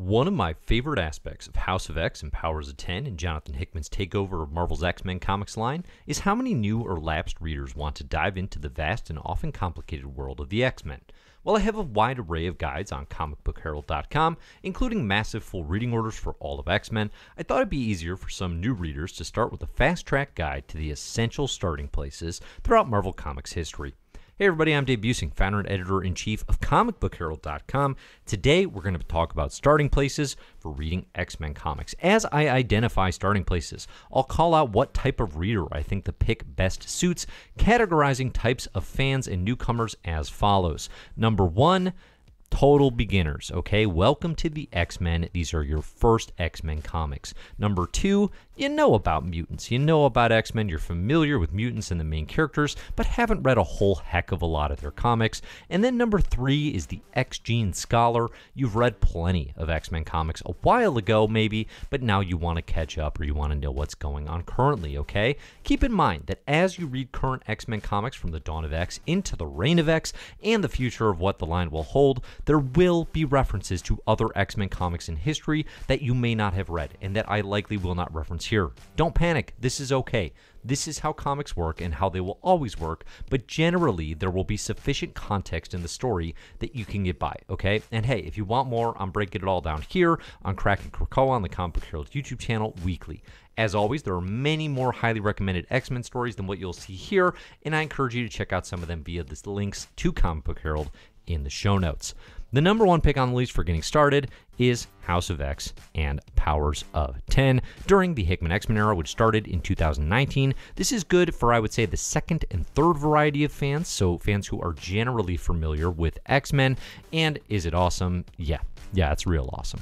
One of my favorite aspects of House of X and Powers of 10 and Jonathan Hickman's takeover of Marvel's X Men comics line is how many new or lapsed readers want to dive into the vast and often complicated world of the X Men. While I have a wide array of guides on comicbookherald.com, including massive full reading orders for all of X Men, I thought it'd be easier for some new readers to start with a fast track guide to the essential starting places throughout Marvel Comics history. Hey, everybody, I'm Dave Busing, founder and editor in chief of ComicBookHerald.com. Today, we're going to talk about starting places for reading X Men comics. As I identify starting places, I'll call out what type of reader I think the pick best suits, categorizing types of fans and newcomers as follows. Number one, total beginners, okay? Welcome to the X Men. These are your first X Men comics. Number two, you know about mutants. You know about X Men. You're familiar with mutants and the main characters, but haven't read a whole heck of a lot of their comics. And then number three is the X Gene Scholar. You've read plenty of X Men comics a while ago, maybe, but now you want to catch up or you want to know what's going on currently, okay? Keep in mind that as you read current X Men comics from the dawn of X into the reign of X and the future of what the line will hold, there will be references to other X Men comics in history that you may not have read and that I likely will not reference here. Don't panic, this is okay. This is how comics work and how they will always work, but generally there will be sufficient context in the story that you can get by, okay? And hey, if you want more, I'm breaking it all down here on Crack and Krakoa on the Comic Book Herald YouTube channel weekly. As always, there are many more highly recommended X Men stories than what you'll see here, and I encourage you to check out some of them via the links to Comic Book Herald in the show notes. The number one pick on the list for getting started is House of X and Powers of 10 during the Hickman X Men era, which started in 2019. This is good for, I would say, the second and third variety of fans, so fans who are generally familiar with X Men. And is it awesome? Yeah, yeah, it's real awesome.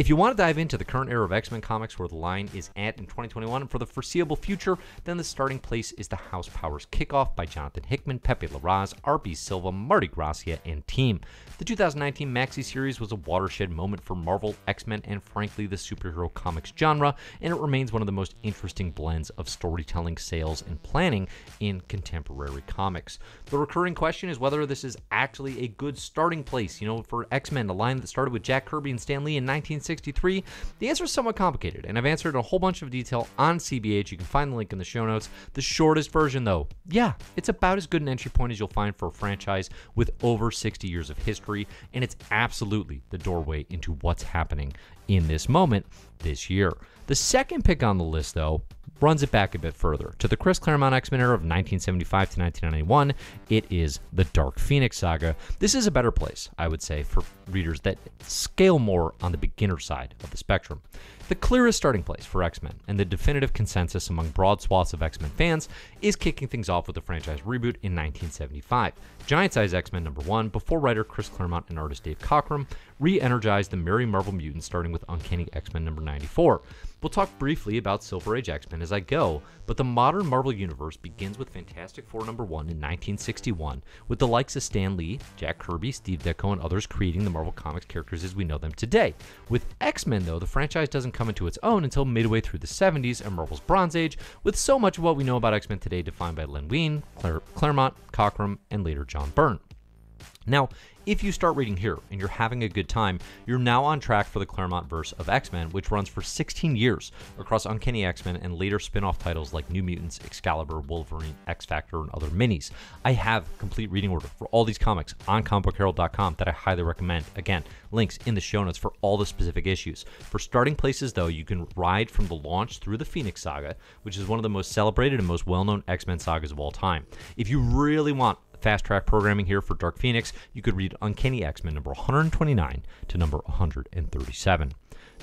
If you want to dive into the current era of X Men comics where the line is at in 2021 and for the foreseeable future, then the starting place is the House Powers Kickoff by Jonathan Hickman, Pepe Larraz, R.B. Silva, Marty Gracia, and team. The 2019 maxi series was a watershed moment for Marvel, X Men, and frankly the superhero comics genre, and it remains one of the most interesting blends of storytelling, sales, and planning in contemporary comics. The recurring question is whether this is actually a good starting place, you know, for X Men, a line that started with Jack Kirby and Stan Lee in 1960. The answer is somewhat complicated, and I've answered a whole bunch of detail on CBH. You can find the link in the show notes. The shortest version, though, yeah, it's about as good an entry point as you'll find for a franchise with over 60 years of history, and it's absolutely the doorway into what's happening in this moment this year. The second pick on the list, though, runs it back a bit further. To the Chris Claremont X Men era of 1975 to 1991, it is the Dark Phoenix saga. This is a better place, I would say, for readers that scale more on the beginner side of the spectrum. The clearest starting place for X Men and the definitive consensus among broad swaths of X Men fans is kicking things off with the franchise reboot in 1975. Giant Size X Men number one, before writer Chris Claremont and artist Dave Cockrum re energized the merry Marvel mutants starting with Uncanny X Men number 94. We'll talk briefly about Silver Age X Men as I go, but the modern Marvel Universe begins with Fantastic Four number one in 1961, with the likes of Stan Lee, Jack Kirby, Steve Ditko, and others creating the Marvel Comics characters as we know them today. With X Men, though, the franchise doesn't come into its own until midway through the 70s and Marvel's Bronze Age, with so much of what we know about X Men today defined by Len Wein, Claire- Claremont, Cockrum, and later John Byrne. Now, if you start reading here and you're having a good time, you're now on track for the Claremont verse of X Men, which runs for 16 years across Uncanny X Men and later spin off titles like New Mutants, Excalibur, Wolverine, X Factor, and other minis. I have complete reading order for all these comics on comicbookherald.com that I highly recommend. Again, links in the show notes for all the specific issues. For starting places, though, you can ride from the launch through the Phoenix Saga, which is one of the most celebrated and most well known X Men sagas of all time. If you really want fast track programming here for Dark Phoenix, you could read Uncanny X Men number 129 to number 137.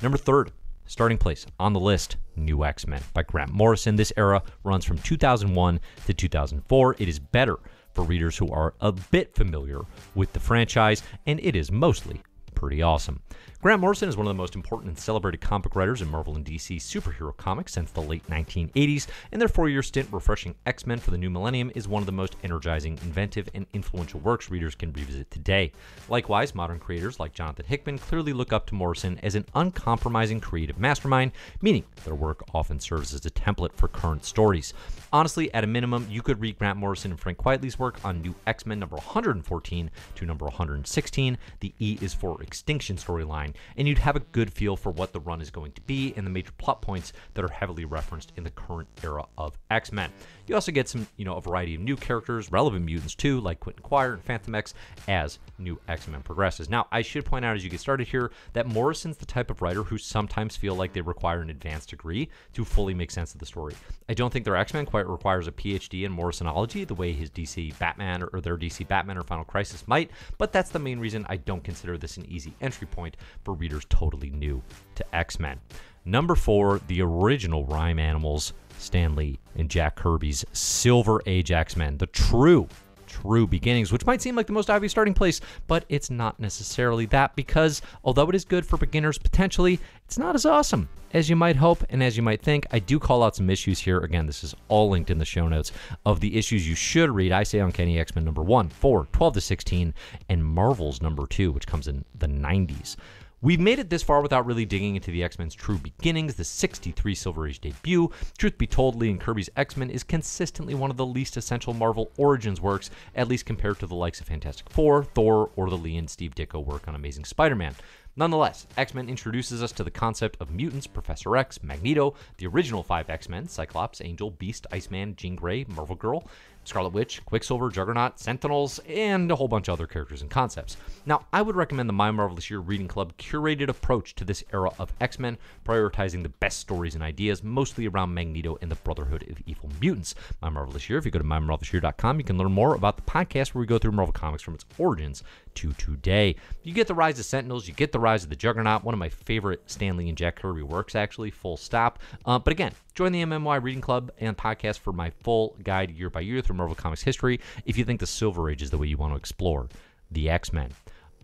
Number third, starting place on the list New X Men by Grant Morrison. This era runs from 2001 to 2004. It is better for readers who are a bit familiar with the franchise, and it is mostly pretty awesome. Grant Morrison is one of the most important and celebrated comic writers in Marvel and DC superhero comics since the late 1980s, and their four year stint refreshing X Men for the new millennium is one of the most energizing, inventive, and influential works readers can revisit today. Likewise, modern creators like Jonathan Hickman clearly look up to Morrison as an uncompromising creative mastermind, meaning their work often serves as a template for current stories. Honestly, at a minimum, you could read Grant Morrison and Frank Quitely's work on New X Men number 114 to number 116, the E is for Extinction storyline and you'd have a good feel for what the run is going to be and the major plot points that are heavily referenced in the current era of X-Men. You also get some, you know, a variety of new characters, relevant mutants too, like Quentin Quire and Phantom X, as new X-Men progresses. Now, I should point out as you get started here that Morrison's the type of writer who sometimes feel like they require an advanced degree to fully make sense of the story. I don't think their X-Men quite requires a PhD in Morrisonology the way his DC Batman or their DC Batman or Final Crisis might, but that's the main reason I don't consider this an easy entry point for readers totally new to X Men. Number four, the original Rhyme Animals, Stan Lee and Jack Kirby's Silver Age X Men, the true, true beginnings, which might seem like the most obvious starting place, but it's not necessarily that because although it is good for beginners potentially, it's not as awesome as you might hope and as you might think. I do call out some issues here. Again, this is all linked in the show notes of the issues you should read. I say on Kenny X Men number 1, 4, 12 to 16, and Marvel's number 2, which comes in the 90s. We've made it this far without really digging into the X Men's true beginnings, the 63 Silver Age debut. Truth be told, Lee and Kirby's X Men is consistently one of the least essential Marvel Origins works, at least compared to the likes of Fantastic Four, Thor, or the Lee and Steve Ditko work on Amazing Spider Man. Nonetheless, X Men introduces us to the concept of mutants, Professor X, Magneto, the original five X Men Cyclops, Angel, Beast, Iceman, Jean Grey, Marvel Girl, Scarlet Witch, Quicksilver, Juggernaut, Sentinels, and a whole bunch of other characters and concepts. Now, I would recommend the My Marvelous Year Reading Club curated approach to this era of X Men, prioritizing the best stories and ideas, mostly around Magneto and the Brotherhood of Evil Mutants. My Marvelous Year, if you go to mymarvelousyear.com, you can learn more about the podcast where we go through Marvel Comics from its origins to today. You get the rise of Sentinels, you get the rise of the Juggernaut, one of my favorite Stanley and Jack Kirby works, actually, full stop. Uh, but again, Join the MMY Reading Club and podcast for my full guide year by year through Marvel Comics history if you think the Silver Age is the way you want to explore the X Men.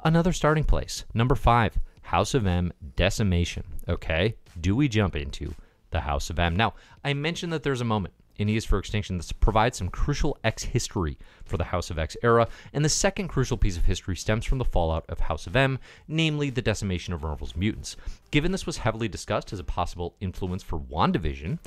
Another starting place, number five, House of M Decimation. Okay, do we jump into the House of M? Now, I mentioned that there's a moment in E for Extinction that provides some crucial X history for the House of X era, and the second crucial piece of history stems from the fallout of House of M, namely the decimation of Marvel's mutants. Given this was heavily discussed as a possible influence for WandaVision,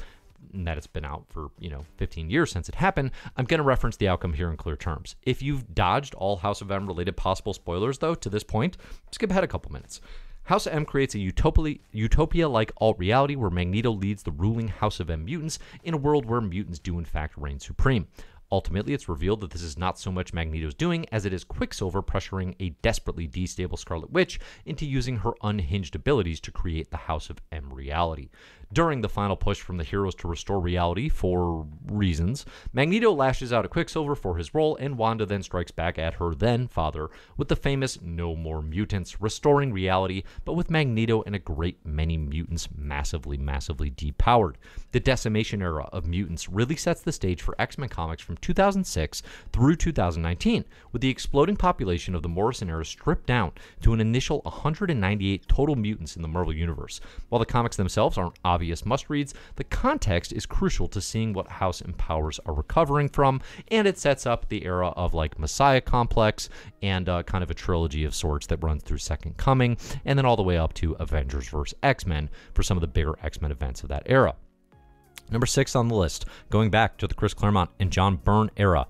and that it's been out for, you know, 15 years since it happened, I'm going to reference the outcome here in clear terms. If you've dodged all House of M related possible spoilers, though, to this point, skip ahead a couple minutes. House of M creates a utopia like alt reality where Magneto leads the ruling House of M mutants in a world where mutants do in fact reign supreme. Ultimately, it's revealed that this is not so much Magneto's doing as it is Quicksilver pressuring a desperately destable Scarlet Witch into using her unhinged abilities to create the House of M reality. During the final push from the heroes to restore reality for reasons, Magneto lashes out at Quicksilver for his role, and Wanda then strikes back at her then father with the famous No More Mutants, restoring reality, but with Magneto and a great many mutants massively, massively depowered. The decimation era of mutants really sets the stage for X Men comics from 2006 through 2019, with the exploding population of the Morrison era stripped down to an initial 198 total mutants in the Marvel Universe. While the comics themselves aren't obvious must reads, the context is crucial to seeing what House and Powers are recovering from, and it sets up the era of like Messiah Complex and uh, kind of a trilogy of sorts that runs through Second Coming, and then all the way up to Avengers vs. X Men for some of the bigger X Men events of that era. Number six on the list, going back to the Chris Claremont and John Byrne era,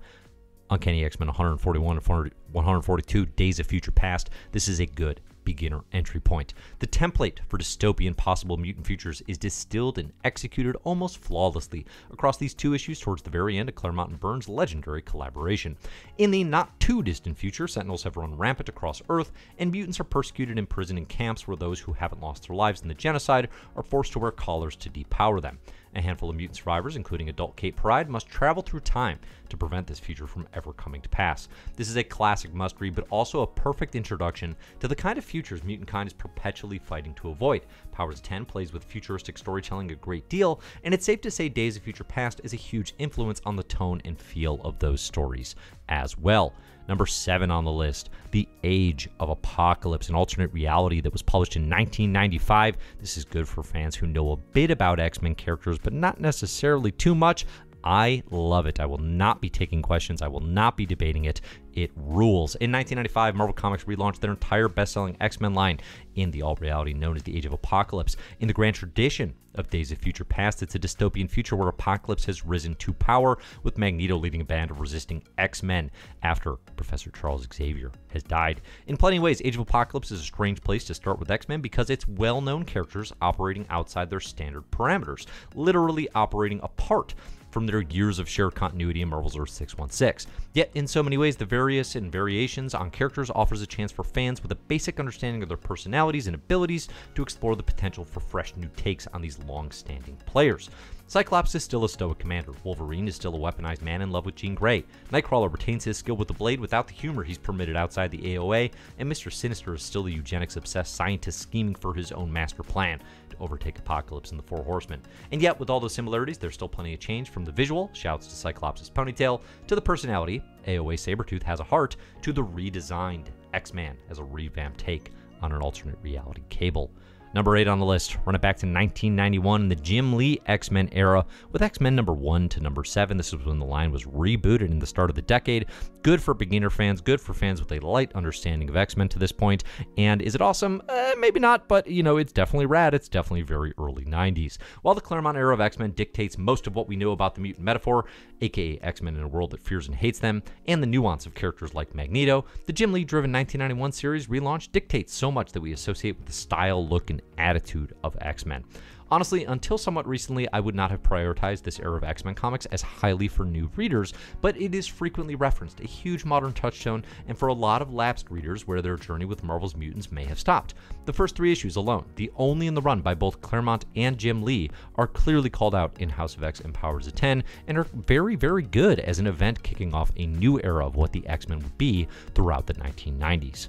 Uncanny X Men 141 and 142 Days of Future Past. This is a good beginner entry point. The template for dystopian possible mutant futures is distilled and executed almost flawlessly across these two issues towards the very end of Claremont and Burns' legendary collaboration. In the not too distant future, Sentinels have run rampant across Earth, and mutants are persecuted and imprisoned in camps where those who haven't lost their lives in the genocide are forced to wear collars to depower them. A handful of mutant survivors, including adult Kate Pride, must travel through time to prevent this future from ever coming to pass. This is a classic must read, but also a perfect introduction to the kind of futures mutant kind is perpetually fighting to avoid. Powers 10 plays with futuristic storytelling a great deal, and it's safe to say Days of Future Past is a huge influence on the tone and feel of those stories as well. Number seven on the list, The Age of Apocalypse, an alternate reality that was published in 1995. This is good for fans who know a bit about X Men characters, but not necessarily too much. I love it. I will not be taking questions. I will not be debating it. It rules. In 1995, Marvel Comics relaunched their entire best selling X Men line in the all reality known as the Age of Apocalypse. In the grand tradition of Days of Future Past, it's a dystopian future where Apocalypse has risen to power, with Magneto leading a band of resisting X Men after Professor Charles Xavier has died. In plenty of ways, Age of Apocalypse is a strange place to start with X Men because it's well known characters operating outside their standard parameters, literally operating apart from their years of shared continuity in Marvel's Earth 616. Yet, in so many ways, the various and variations on characters offers a chance for fans with a basic understanding of their personalities and abilities to explore the potential for fresh new takes on these long-standing players. Cyclops is still a stoic commander, Wolverine is still a weaponized man in love with Jean Grey, Nightcrawler retains his skill with the blade without the humor he's permitted outside the AOA, and Mr. Sinister is still the eugenics-obsessed scientist scheming for his own master plan to overtake Apocalypse and the Four Horsemen. And yet, with all those similarities, there's still plenty of change from the visual, shouts to Cyclops' ponytail, to the personality, AOA Sabretooth has a heart, to the redesigned X-Man as a revamped take on an alternate reality cable. Number 8 on the list, run it back to 1991 in the Jim Lee X Men era with X Men number 1 to number 7. This is when the line was rebooted in the start of the decade. Good for beginner fans, good for fans with a light understanding of X Men to this point. And is it awesome? Uh, maybe not, but you know, it's definitely rad. It's definitely very early 90s. While the Claremont era of X Men dictates most of what we know about the mutant metaphor, aka X Men in a world that fears and hates them, and the nuance of characters like Magneto, the Jim Lee driven 1991 series relaunch dictates so much that we associate with the style, look, and and attitude of X Men. Honestly, until somewhat recently, I would not have prioritized this era of X Men comics as highly for new readers, but it is frequently referenced, a huge modern touchstone, and for a lot of lapsed readers where their journey with Marvel's mutants may have stopped. The first three issues alone, the only in the run by both Claremont and Jim Lee, are clearly called out in House of X and Powers of 10 and are very, very good as an event kicking off a new era of what the X Men would be throughout the 1990s.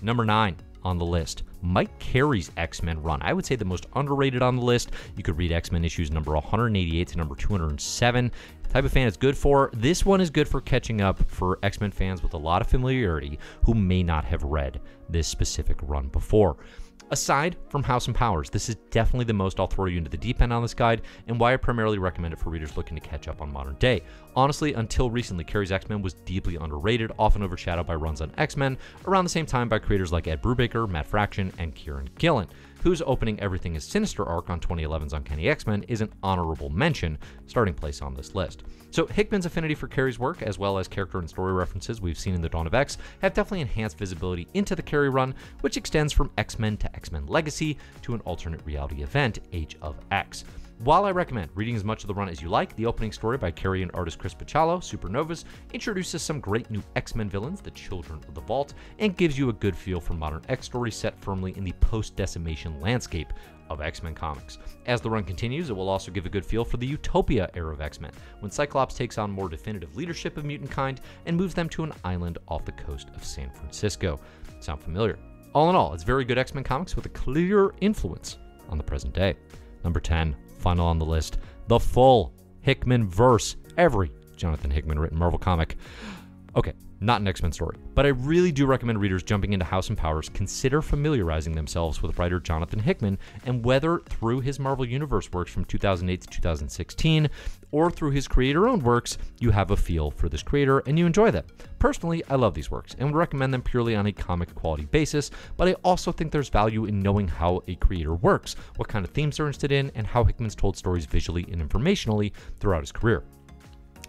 Number 9 on the list. Mike Carey's X Men run, I would say the most underrated on the list. You could read X Men issues number 188 to number 207. type of fan it's good for. This one is good for catching up for X Men fans with a lot of familiarity who may not have read this specific run before. Aside from House and Powers, this is definitely the most I'll throw you into the deep end on this guide and why I primarily recommend it for readers looking to catch up on modern day. Honestly, until recently, Carey's X Men was deeply underrated, often overshadowed by runs on X Men, around the same time by creators like Ed Brubaker, Matt Fraction, and Kieran Gillen, whose opening Everything is Sinister arc on 2011's Uncanny X Men is an honorable mention, starting place on this list. So, Hickman's affinity for Carey's work, as well as character and story references we've seen in The Dawn of X, have definitely enhanced visibility into the Carey run, which extends from X Men to X Men Legacy to an alternate reality event, Age of X. While I recommend reading as much of the run as you like, the opening story by Carrie and artist Chris Pachalo, Supernovas, introduces some great new X-Men villains, the Children of the Vault, and gives you a good feel for modern X stories set firmly in the post-decimation landscape of X-Men comics. As the run continues, it will also give a good feel for the Utopia era of X-Men, when Cyclops takes on more definitive leadership of mutant kind and moves them to an island off the coast of San Francisco. Sound familiar? All in all, it's very good X-Men comics with a clear influence on the present day. Number 10, final on the list the full Hickman verse, every Jonathan Hickman written Marvel comic. Okay, not an X Men story, but I really do recommend readers jumping into House and Powers consider familiarizing themselves with writer Jonathan Hickman and whether through his Marvel Universe works from 2008 to 2016 or through his creator owned works, you have a feel for this creator and you enjoy them. Personally, I love these works and would recommend them purely on a comic quality basis, but I also think there's value in knowing how a creator works, what kind of themes they're interested in, and how Hickman's told stories visually and informationally throughout his career.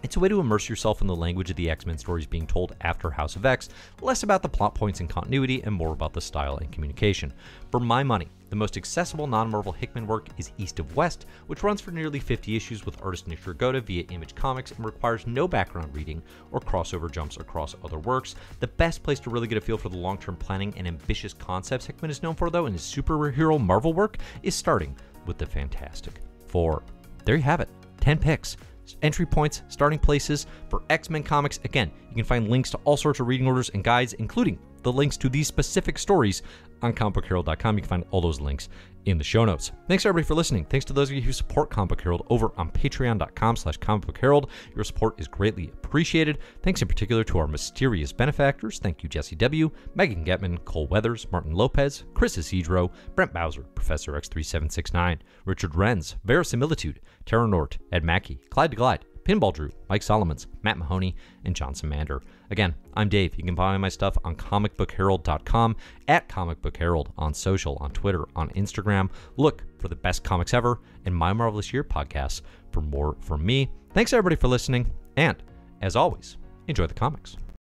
It's a way to immerse yourself in the language of the X Men stories being told after House of X, less about the plot points and continuity and more about the style and communication. For my money, the most accessible non Marvel Hickman work is East of West, which runs for nearly 50 issues with artist Nick Dragotta via Image Comics and requires no background reading or crossover jumps across other works. The best place to really get a feel for the long term planning and ambitious concepts Hickman is known for, though, in his superhero Marvel work, is starting with the Fantastic Four. There you have it 10 picks entry points, starting places for X Men comics. Again, you can find links to all sorts of reading orders and guides, including the links to these specific stories on comicbookherald.com. You can find all those links in the show notes. Thanks everybody for listening. Thanks to those of you who support Comic Book Herald over on patreon.com slash comicbookherald. Your support is greatly appreciated. Thanks in particular to our mysterious benefactors. Thank you, Jesse W., Megan Getman, Cole Weathers, Martin Lopez, Chris Isidro, Brent Bowser, Professor X3769, Richard Renz, Verisimilitude, Tara Nort, Ed Mackey, Clyde DeGlide, Pinball Drew, Mike Solomons, Matt Mahoney, and John Samander. Again, I'm Dave. You can find my stuff on comicbookherald.com, at comicbookherald on social, on Twitter, on Instagram. Look for the best comics ever and My Marvelous Year podcasts for more from me. Thanks everybody for listening, and as always, enjoy the comics.